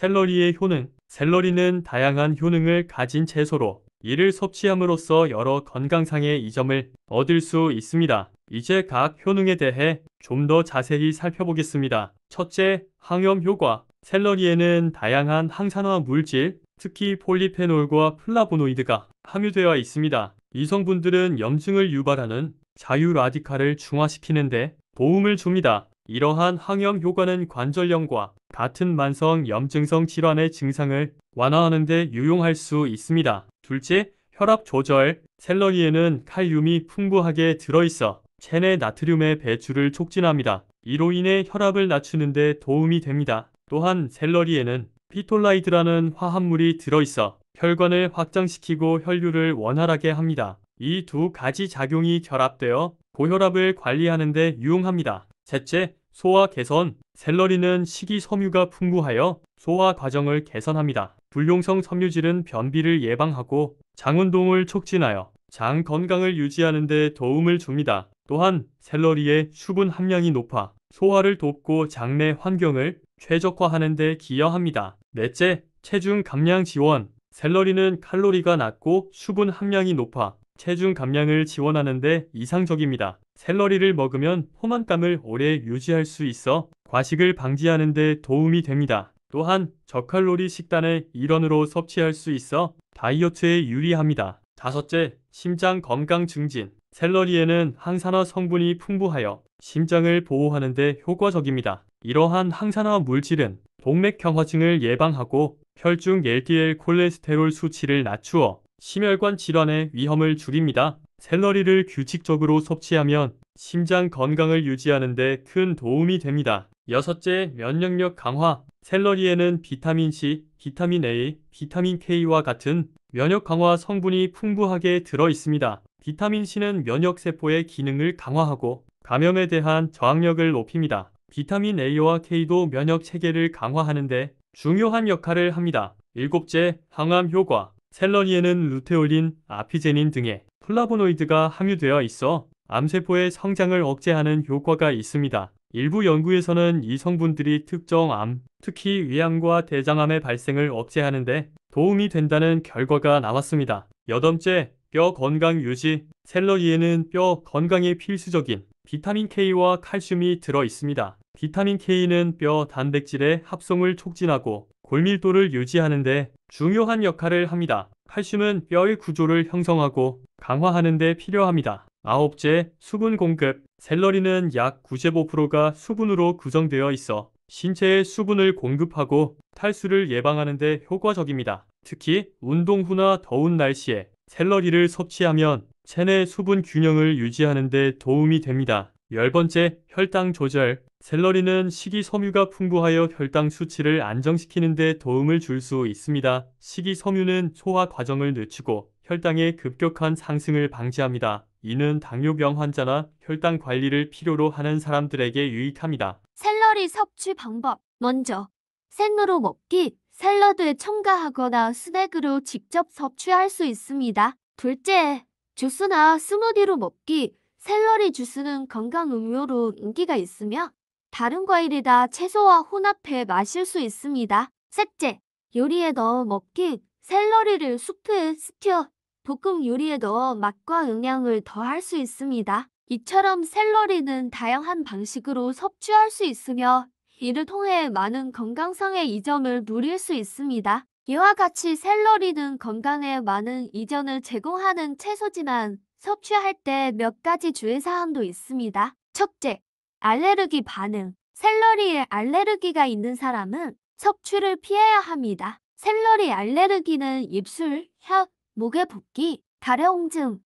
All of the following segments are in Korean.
샐러리의 효능 샐러리는 다양한 효능을 가진 채소로 이를 섭취함으로써 여러 건강상의 이점을 얻을 수 있습니다. 이제 각 효능에 대해 좀 더 자세히 살펴보겠습니다. 첫째, 항염 효과 샐러리에는 다양한 항산화 물질, 특히 폴리페놀과 플라보노이드가 함유되어 있습니다. 이 성분들은 염증을 유발하는 자유라디칼을 중화시키는데 도움을 줍니다. 이러한 항염 효과는 관절염과 같은 만성 염증성 질환의 증상을 완화하는 데 유용할 수 있습니다. 둘째, 혈압 조절. 샐러리에는 칼륨이 풍부하게 들어있어 체내 나트륨의 배출을 촉진합니다. 이로 인해 혈압을 낮추는 데 도움이 됩니다. 또한 샐러리에는 피톨라이드라는 화합물이 들어있어 혈관을 확장시키고 혈류를 원활하게 합니다. 이 두 가지 작용이 결합되어 고혈압을 관리하는 데 유용합니다. 셋째, 소화 개선 샐러리는 식이섬유가 풍부하여 소화 과정을 개선합니다. 불용성 섬유질은 변비를 예방하고 장운동을 촉진하여 장 건강을 유지하는 데 도움을 줍니다. 또한 샐러리의 수분 함량이 높아 소화를 돕고 장내 환경을 최적화하는 데 기여합니다. 넷째, 체중 감량 지원 샐러리는 칼로리가 낮고 수분 함량이 높아 체중 감량을 지원하는 데 이상적입니다. 샐러리를 먹으면 포만감을 오래 유지할 수 있어 과식을 방지하는 데 도움이 됩니다. 또한 저칼로리 식단의 일원으로 섭취할 수 있어 다이어트에 유리합니다. 다섯째, 심장 건강 증진 샐러리에는 항산화 성분이 풍부하여 심장을 보호하는 데 효과적입니다. 이러한 항산화 물질은 동맥경화증을 예방하고 혈중 LDL 콜레스테롤 수치를 낮추어 심혈관 질환의 위험을 줄입니다. 샐러리를 규칙적으로 섭취하면 심장 건강을 유지하는 데 큰 도움이 됩니다. 여섯째, 면역력 강화. 샐러리에는 비타민C, 비타민 A, 비타민 K와 같은 면역 강화 성분이 풍부하게 들어 있습니다. 비타민C는 면역세포의 기능을 강화하고 감염에 대한 저항력을 높입니다. 비타민 A와 K도 면역 체계를 강화하는 데 중요한 역할을 합니다. 일곱째, 항암 효과. 샐러리에는 루테올린, 아피제닌 등의 플라보노이드가 함유되어 있어 암세포의 성장을 억제하는 효과가 있습니다. 일부 연구에서는 이 성분들이 특정 암, 특히 위암과 대장암의 발생을 억제하는데 도움이 된다는 결과가 나왔습니다. 여덟째, 뼈 건강 유지 샐러리에는 뼈 건강에 필수적인 비타민K와 칼슘이 들어 있습니다. 비타민K는 뼈 단백질의 합성을 촉진하고 골밀도를 유지하는데 중요한 역할을 합니다. 칼슘은 뼈의 구조를 형성하고 강화하는 데 필요합니다. 아홉째, 수분 공급. 샐러리는 약 95%가 수분으로 구성되어 있어 신체에 수분을 공급하고 탈수를 예방하는 데 효과적입니다. 특히 운동 후나 더운 날씨에 샐러리를 섭취하면 체내 수분 균형을 유지하는 데 도움이 됩니다. 열번째 혈당 조절 샐러리는 식이섬유가 풍부하여 혈당 수치를 안정시키는 데 도움을 줄 수 있습니다. 식이섬유는 소화 과정을 늦추고 혈당의 급격한 상승을 방지합니다. 이는 당뇨병 환자나 혈당 관리를 필요로 하는 사람들에게 유익합니다. 샐러리 섭취 방법 먼저 생으로 먹기 샐러드에 첨가하거나 스낵으로 직접 섭취할 수 있습니다. 둘째, 주스나 스무디로 먹기 샐러리 주스는 건강음료로 인기가 있으며 다른 과일이다 채소와 혼합해 마실 수 있습니다. 셋째, 요리에 넣어 먹기 샐러리를 수프에 스튜어, 볶음 요리에 넣어 맛과 영양을 더할 수 있습니다. 이처럼 샐러리는 다양한 방식으로 섭취할 수 있으며 이를 통해 많은 건강상의 이점을 누릴 수 있습니다. 이와 같이 샐러리는 건강에 많은 이전을 제공하는 채소지만 섭취할 때 몇 가지 주의사항도 있습니다. 첫째, 알레르기 반응. 샐러리에 알레르기가 있는 사람은 섭취를 피해야 합니다. 샐러리 알레르기는 입술, 혀, 목의 붓기, 가려움증,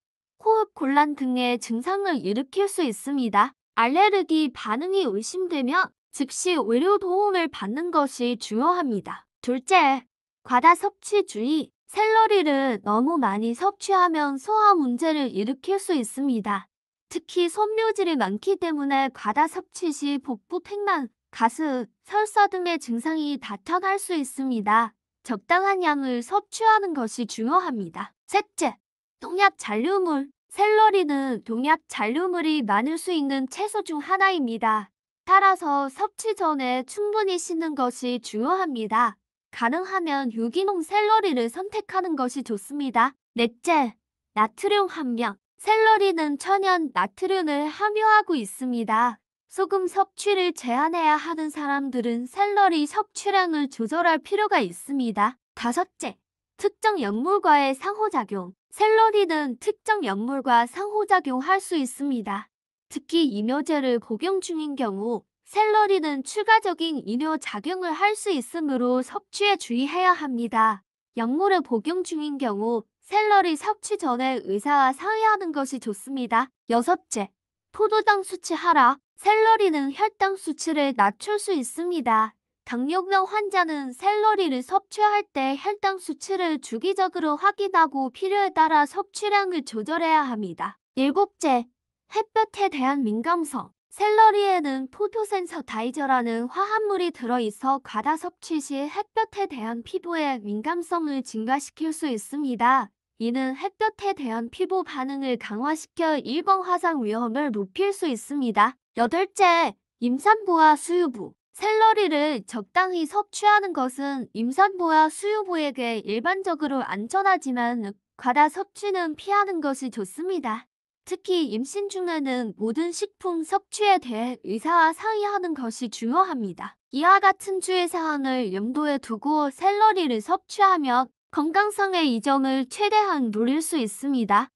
호흡 곤란 등의 증상을 일으킬 수 있습니다. 알레르기 반응이 의심되면 즉시 의료 도움을 받는 것이 중요합니다. 둘째, 과다 섭취 주의. 샐러리를 너무 많이 섭취하면 소화 문제를 일으킬 수 있습니다. 특히 섬유질이 많기 때문에 과다 섭취 시 복부 팽만, 가슴 설사 등의 증상이 나타날 수 있습니다. 적당한 양을 섭취하는 것이 중요합니다. 셋째, 동약 잔류물. 샐러리는 동약 잔류물이 많을 수 있는 채소 중 하나입니다. 따라서 섭취 전에 충분히 씻는 것이 중요합니다. 가능하면 유기농 샐러리를 선택하는 것이 좋습니다. 넷째, 나트륨 함량. 샐러리는 천연 나트륨을 함유하고 있습니다. 소금 섭취를 제한해야 하는 사람들은 샐러리 섭취량을 조절할 필요가 있습니다. 다섯째, 특정 연물과의 상호작용. 샐러리는 특정 연물과 상호작용할 수 있습니다. 특히 이뇨제를 복용 중인 경우 샐러리는 추가적인 이뇨 작용을 할 수 있으므로 섭취에 주의해야 합니다. 약물을 복용 중인 경우 샐러리 섭취 전에 의사와 상의하는 것이 좋습니다. 여섯째, 포도당 수치 하라 샐러리는 혈당 수치를 낮출 수 있습니다. 당뇨병 환자는 샐러리를 섭취할 때 혈당 수치를 주기적으로 확인하고 필요에 따라 섭취량을 조절해야 합니다. 일곱째, 햇볕에 대한 민감성. 샐러리에는 포토센서 다이저라는 화합물이 들어있어 과다 섭취 시 햇볕에 대한 피부의 민감성을 증가시킬 수 있습니다. 이는 햇볕에 대한 피부 반응을 강화시켜 일번 화상 위험을 높일 수 있습니다. 여덟째, 임산부와 수유부 샐러리를 적당히 섭취하는 것은 임산부와 수유부에게 일반적으로 안전하지만 과다 섭취는 피하는 것이 좋습니다. 특히 임신 중에는 모든 식품 섭취에 대해 의사와 상의하는 것이 중요합니다. 이와 같은 주의 사항을 염두에 두고 샐러리를 섭취하면 건강상의 이점을 최대한 노릴 수 있습니다.